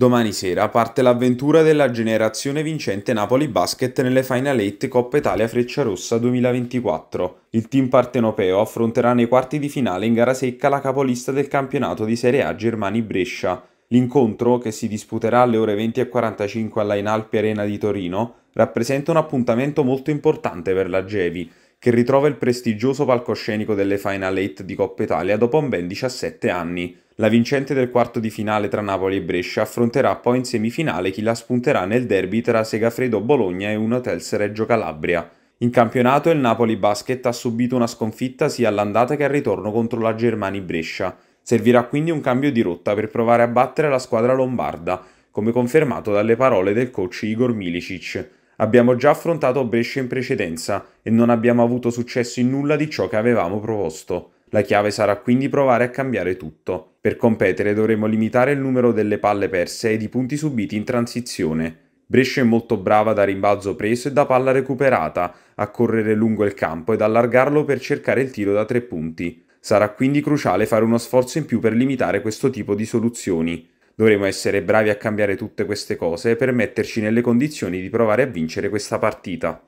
Domani sera parte l'avventura della generazione vincente Napoli Basket nelle Final 8 Coppa Italia Frecciarossa 2024. Il team partenopeo affronterà nei quarti di finale in gara secca la capolista del campionato di Serie A Germani Brescia. L'incontro, che si disputerà alle ore 20.45 alla Inalpi Arena di Torino, rappresenta un appuntamento molto importante per la Gevi, che ritrova il prestigioso palcoscenico delle Final 8 di Coppa Italia dopo ben 17 anni. La vincente del quarto di finale tra Napoli e Brescia affronterà poi in semifinale chi la spunterà nel derby tra Segafredo Bologna e Unotels Reggio Calabria. In campionato il Napoli Basket ha subito una sconfitta sia all'andata che al ritorno contro la Germani Brescia. Servirà quindi un cambio di rotta per provare a battere la squadra lombarda, come confermato dalle parole del coach Igor Milicic. Abbiamo già affrontato Brescia in precedenza e non abbiamo avuto successo in nulla di ciò che avevamo proposto. La chiave sarà quindi provare a cambiare tutto. Per competere dovremo limitare il numero delle palle perse e di punti subiti in transizione. Brescia è molto brava da rimbalzo preso e da palla recuperata, a correre lungo il campo ed allargarlo per cercare il tiro da tre punti. Sarà quindi cruciale fare uno sforzo in più per limitare questo tipo di soluzioni. Dovremo essere bravi a cambiare tutte queste cose per metterci nelle condizioni di provare a vincere questa partita.